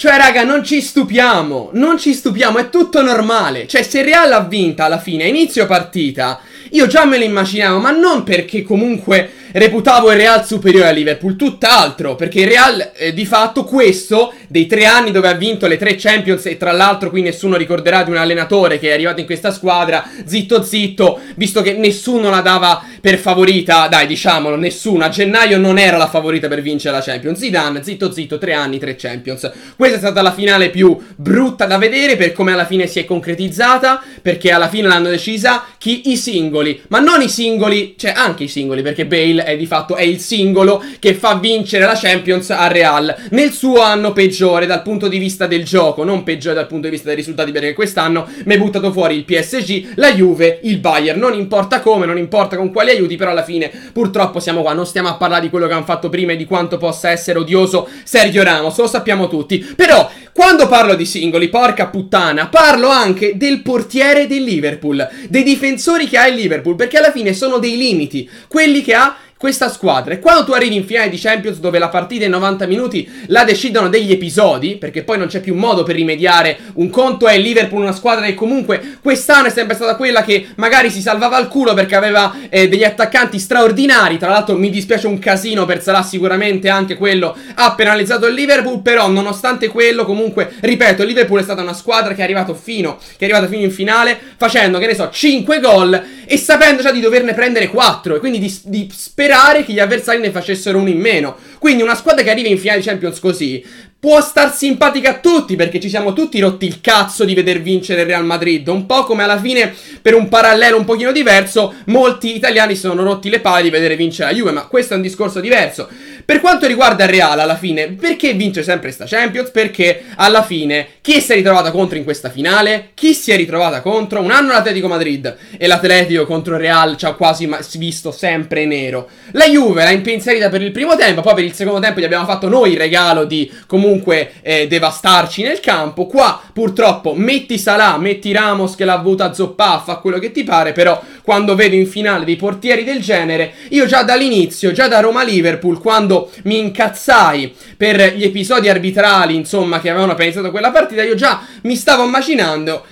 Cioè, raga, non ci stupiamo. Non ci stupiamo, è tutto normale. Cioè, se Real ha vinta alla fine, a inizio partita, io già me lo immaginavo, ma non perché comunque reputavo il Real superiore a Liverpool, tutt'altro, perché il Real eh, di fatto questo, dei tre anni dove ha vinto le tre Champions e tra l'altro qui nessuno ricorderà di un allenatore che è arrivato in questa squadra, zitto zitto, visto che nessuno la dava per favorita, dai diciamolo, nessuno, a gennaio non era la favorita per vincere la Champions, Zidane, zitto zitto, tre anni, tre Champions. Questa è stata la finale più brutta da vedere per come alla fine si è concretizzata, perché alla fine l'hanno decisa chi i singoli, ma non i singoli, cioè anche i singoli, perché Bale Bale è di fatto è il singolo che fa vincere la Champions a Real nel suo anno peggiore dal punto di vista del gioco, non peggiore dal punto di vista dei risultati perché quest'anno mi è buttato fuori il PSG, la Juve, il Bayern, non importa come, non importa con quali aiuti, però alla fine purtroppo siamo qua, non stiamo a parlare di quello che hanno fatto prima e di quanto possa essere odioso Sergio Ramos, lo sappiamo tutti, però quando parlo di singoli, porca puttana, parlo anche del portiere del Liverpool, dei difensori che ha il Liverpool, perché alla fine sono dei limiti, quelli che ha questa squadra. E quando tu arrivi in finale di Champions, dove la partita in 90 minuti la decidono degli episodi, perché poi non c'è più modo per rimediare, un conto è il Liverpool, una squadra che comunque quest'anno è sempre stata quella che magari si salvava al culo perché aveva eh, degli attaccanti straordinari. Tra l'altro, mi dispiace un casino per Salah, sicuramente anche quello ha penalizzato il Liverpool. Però, nonostante quello, comunque, ripeto, il Liverpool è stata una squadra che è arrivata fino, che è arrivata fino in finale, facendo, che ne so, 5 gol e sapendo già di doverne prendere 4 e quindi di, di sperare sperare che gli avversari ne facessero uno in meno. Quindi una squadra che arriva in finale di Champions così può star simpatica a tutti perché ci siamo tutti rotti il cazzo di veder vincere il Real Madrid. Un po' come alla fine, per un parallelo un pochino diverso, molti italiani si sono rotti le palle di vedere vincere la Juve, ma questo è un discorso diverso. Per quanto riguarda il Real, alla fine, perché vince sempre sta Champions? Perché alla fine chi si è ritrovata contro in questa finale? Chi si è ritrovata contro? Un anno l'Atletico Madrid e l'Atletico contro il Real ci ha quasi visto sempre nero. La Juve l'ha impensierita per il primo tempo, poi per il secondo tempo gli abbiamo fatto noi il regalo di comunque eh, devastarci nel campo. Qua purtroppo metti Salah, metti Ramos che l'ha avuta zoppà, fa quello che ti pare, però quando vedo in finale dei portieri del genere, io già dall'inizio, già da Roma-Liverpool, quando mi incazzai per gli episodi arbitrali, insomma, che avevano pensato quella partita, io già mi stavo immaginando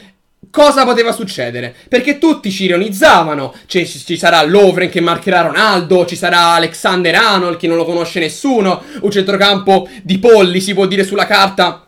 cosa poteva succedere? Perché tutti ci ironizzavano. ci, ci sarà Lovren che marcherà Ronaldo, ci sarà Alexander Arnold che non lo conosce nessuno, un centrocampo di polli si può dire sulla carta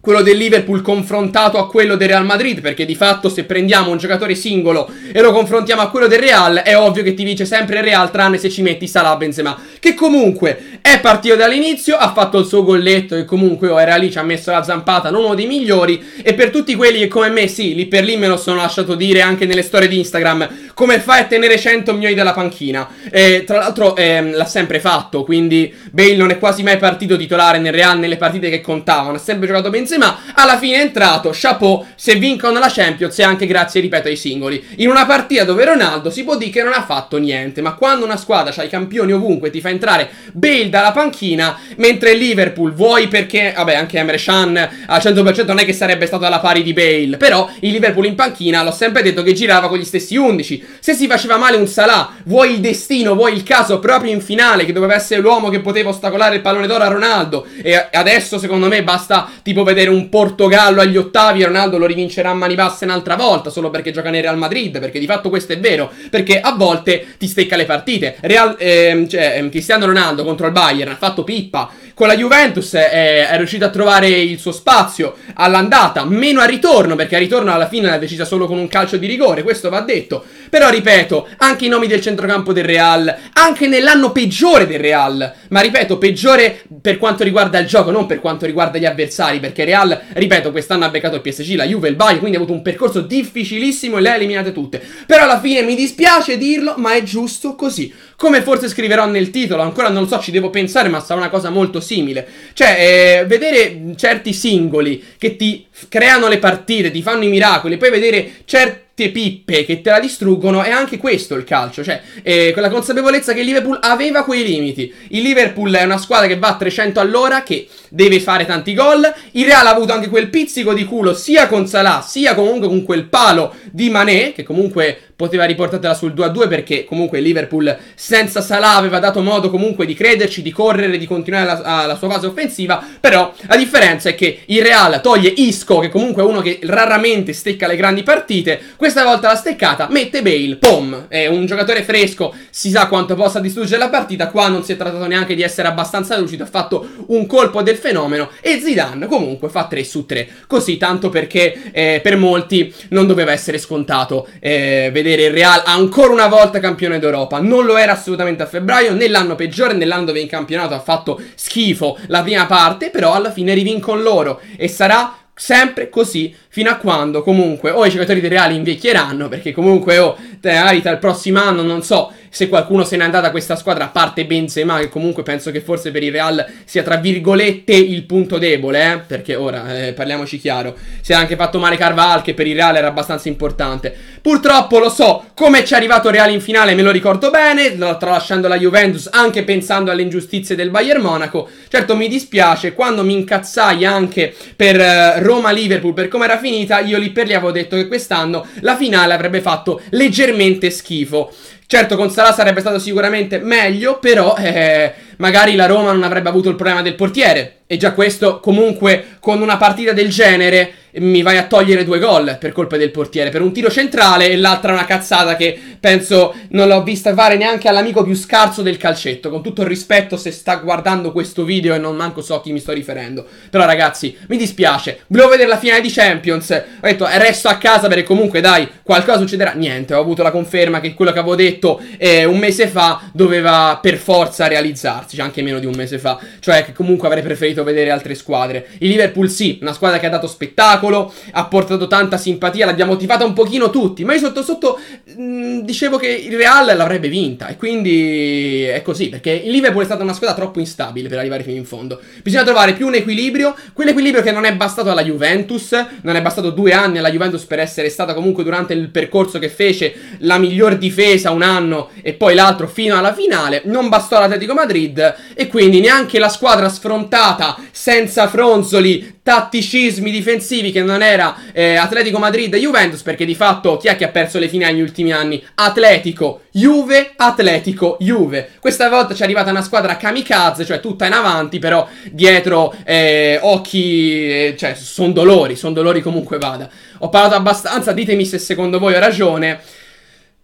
quello del Liverpool confrontato a quello del Real Madrid, perché di fatto se prendiamo un giocatore singolo e lo confrontiamo a quello del Real, è ovvio che ti vince sempre il Real, tranne se ci metti Salah Benzema, che comunque è partito dall'inizio, ha fatto il suo golletto e comunque era lì, ci ha messo la zampata, non uno dei migliori, e per tutti quelli che come me, sì, lì per lì me lo sono lasciato dire anche nelle storie di Instagram, come fai a tenere 100 milioni dalla panchina? Eh, tra l'altro eh, l'ha sempre fatto, quindi Bale non è quasi mai partito titolare nel Real nelle partite che contavano, ha sempre giocato Benzema, Benzema alla fine è entrato, chapeau, se vincono la Champions è anche grazie, ripeto, ai singoli. In una partita dove Ronaldo si può dire che non ha fatto niente, ma quando una squadra ha i campioni ovunque ti fa entrare Bale dalla panchina, mentre Liverpool vuoi perché, vabbè, anche Emre Chan al 100% non è che sarebbe stato alla pari di Bale, però il Liverpool in panchina l'ho sempre detto che girava con gli stessi 11. Se si faceva male un Salah, vuoi il destino, vuoi il caso proprio in finale che doveva essere l'uomo che poteva ostacolare il pallone d'oro a Ronaldo e adesso secondo me basta tipo vedere vedere un Portogallo agli ottavi, e Ronaldo lo rivincerà a mani basse un'altra volta, solo perché gioca nel Real Madrid, perché di fatto questo è vero, perché a volte ti stecca le partite. Real, ehm, cioè, ehm, Cristiano Ronaldo contro il Bayern ha fatto pippa, con la Juventus eh, è, è, riuscito a trovare il suo spazio all'andata, meno al ritorno, perché al ritorno alla fine l'ha decisa solo con un calcio di rigore, questo va detto. Però ripeto, anche i nomi del centrocampo del Real, anche nell'anno peggiore del Real, ma ripeto, peggiore per quanto riguarda il gioco, non per quanto riguarda gli avversari, perché Real, ripeto, quest'anno ha beccato il PSG, la Juve, il Bayern, quindi ha avuto un percorso difficilissimo e le ha eliminate tutte. Però alla fine mi dispiace dirlo, ma è giusto così. Come forse scriverò nel titolo, ancora non lo so, ci devo pensare, ma sarà una cosa molto simile. Cioè, eh, vedere certi singoli che ti creano le partite, ti fanno i miracoli, poi vedere certi certe pippe che te la distruggono è anche questo il calcio, cioè eh, con consapevolezza che il Liverpool aveva quei limiti. Il Liverpool è una squadra che va a 300 all'ora, che deve fare tanti gol. Il Real ha avuto anche quel pizzico di culo sia con Salah, sia comunque con quel palo di Mané, che comunque poteva riportartela sul 2-2 perché comunque il Liverpool senza Salah aveva dato modo comunque di crederci, di correre, di continuare la, la sua fase offensiva, però la differenza è che il Real toglie Isco, che comunque è uno che raramente stecca le grandi partite, questa volta la steccata, mette Bale, pom, è un giocatore fresco, si sa quanto possa distruggere la partita, qua non si è trattato neanche di essere abbastanza lucido, ha fatto un colpo del fenomeno e Zidane comunque fa 3 su 3, così tanto perché eh, per molti non doveva essere scontato eh, vedere il Real ancora una volta campione d'Europa, non lo era assolutamente a febbraio, nell'anno peggiore, nell'anno dove in campionato ha fatto schifo la prima parte, però alla fine rivincono loro e sarà Sempre così, fino a quando comunque o i giocatori dei Reali invecchieranno, perché comunque o oh, magari tra prossimo anno, non so, se qualcuno se n'è andata questa squadra, a parte Benzema, che comunque penso che forse per il Real sia tra virgolette il punto debole, eh? perché ora eh, parliamoci chiaro, si è anche fatto male Carval, che per il Real era abbastanza importante. Purtroppo lo so, come ci è arrivato Real in finale me lo ricordo bene, tralasciando la Juventus, anche pensando alle ingiustizie del Bayern Monaco, certo mi dispiace, quando mi incazzai anche per eh, Roma-Liverpool, per come era finita, io lì per lì avevo detto che quest'anno la finale avrebbe fatto leggermente schifo. Certo, con Salah sarebbe stato sicuramente meglio, però eh, magari la Roma non avrebbe avuto il problema del portiere. E già questo, comunque, con una partita del genere, mi vai a togliere due gol per colpa del portiere. Per un tiro centrale e l'altra una cazzata che penso non l'ho vista fare neanche all'amico più scarso del calcetto. Con tutto il rispetto se sta guardando questo video e non manco so a chi mi sto riferendo. Però ragazzi, mi dispiace. Volevo vedere la finale di Champions. Ho detto resto a casa perché comunque dai, qualcosa succederà. Niente, ho avuto la conferma che quello che avevo detto eh, un mese fa doveva per forza realizzarsi cioè anche meno di un mese fa. Cioè, che comunque avrei preferito vedere altre squadre. Il Liverpool, sì, una squadra che ha dato spettacolo, ha portato tanta simpatia, l'abbiamo motivata un pochino tutti. Ma io sotto sotto mh, mm, dicevo che il Real l'avrebbe vinta. E quindi è così, perché il Liverpool è stata una squadra troppo instabile per arrivare fino in fondo. Bisogna trovare più un equilibrio, quell'equilibrio che non è bastato alla Juventus, non è bastato due anni alla Juventus per essere stata comunque durante il percorso che fece la miglior difesa un anno e poi l'altro fino alla finale. Non bastò all'Atletico Madrid e quindi neanche la squadra sfrontata senza fronzoli tatticismi difensivi che non era eh, Atletico Madrid e Juventus perché di fatto chi è che ha perso le finali negli ultimi anni? Atletico, Juve, Atletico, Juve. Questa volta ci è arrivata una squadra kamikaze, cioè tutta in avanti, però dietro eh, occhi, eh, cioè sono dolori, sono dolori comunque vada. Ho parlato abbastanza, ditemi se secondo voi ho ragione.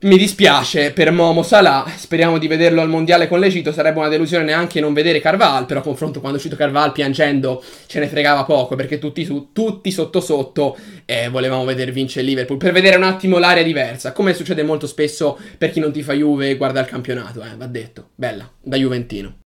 Mi dispiace per Momo Salah, speriamo di vederlo al mondiale con l'Egitto, sarebbe una delusione neanche non vedere Carval, però a confronto quando è uscito Carval piangendo ce ne fregava poco perché tutti, su, tutti sotto sotto eh, volevamo vedere vincere Liverpool, per vedere un attimo l'area diversa, come succede molto spesso per chi non ti fa Juve e guarda il campionato, eh, va detto, bella, da Juventino.